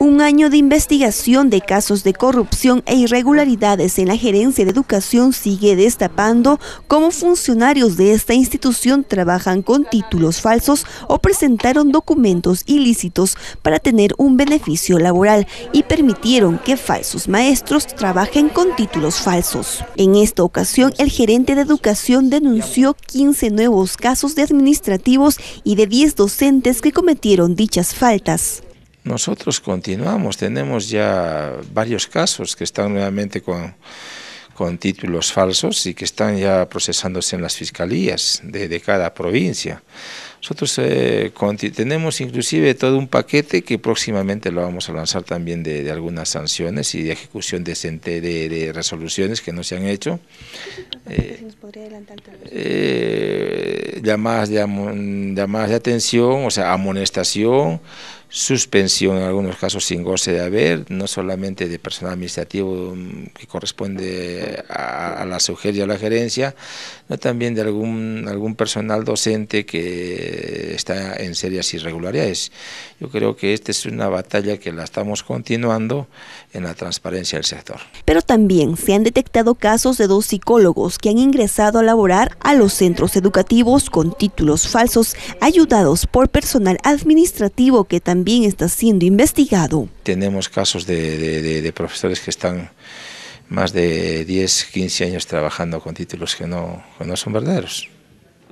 Un año de investigación de casos de corrupción e irregularidades en la gerencia de educación sigue destapando cómo funcionarios de esta institución trabajan con títulos falsos o presentaron documentos ilícitos para tener un beneficio laboral y permitieron que falsos maestros trabajen con títulos falsos. En esta ocasión, el gerente de educación denunció 15 nuevos casos de administrativos y de 10 docentes que cometieron dichas faltas. Nosotros continuamos, tenemos ya varios casos que están nuevamente con, títulos falsos y que están ya procesándose en las fiscalías de, cada provincia. Nosotros eh, tenemos inclusive todo un paquete que próximamente lo vamos a lanzar también de, algunas sanciones y de ejecución de, de, resoluciones que no se han hecho. Eh, eh, llamadas de atención, o sea, amonestación, suspensión en algunos casos sin goce de haber, no solamente de personal administrativo mm, que corresponde a, la sugerencia a la gerencia, no también de algún, algún personal docente que está en serias irregularidades. Yo creo que esta es una batalla que la estamos continuando en la transparencia del sector. Pero también se han detectado casos de dos psicólogos que han ingresado a laborar a los centros educativos con títulos falsos, ayudados por personal administrativo que también también está siendo investigado. Tenemos casos de, profesores que están más de 10, 15 años trabajando con títulos que no, que no son verdaderos.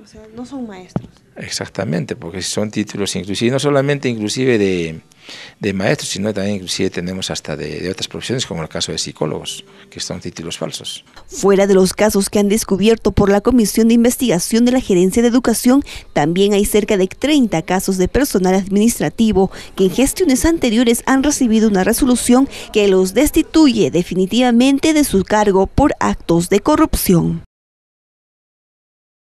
O sea, no son maestros. Exactamente, porque son títulos inclusive, no solamente inclusive de, maestros, sino también inclusive tenemos hasta de, de, otras profesiones, como el caso de psicólogos, que son títulos falsos. Fuera de los casos que han descubierto por la Comisión de Investigación de la Gerencia de Educación, también hay cerca de 30 casos de personal administrativo que en gestiones anteriores han recibido una resolución que los destituye definitivamente de su cargo por actos de corrupción.